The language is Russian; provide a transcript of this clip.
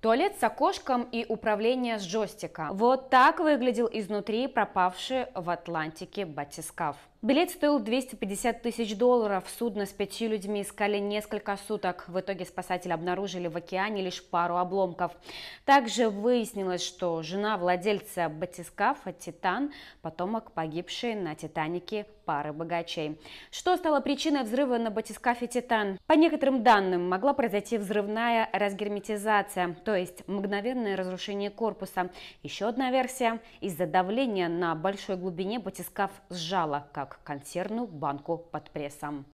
Туалет с окошком и управление с джойстика. Вот так выглядел изнутри пропавший в Атлантике батискаф. Билет стоил 250 тысяч долларов. Судно с пятью людьми искали несколько суток. В итоге спасатели обнаружили в океане лишь пару обломков. Также выяснилось, что жена владельца батискафа «Титан» – потомок погибшей на «Титанике» пары богачей. Что стало причиной взрыва на батискафе «Титан»? По некоторым данным, могла произойти взрывная разгерметизация – то есть мгновенное разрушение корпуса. Еще одна версия – из-за давления на большой глубине батискаф сжало, как консервную банку под прессом.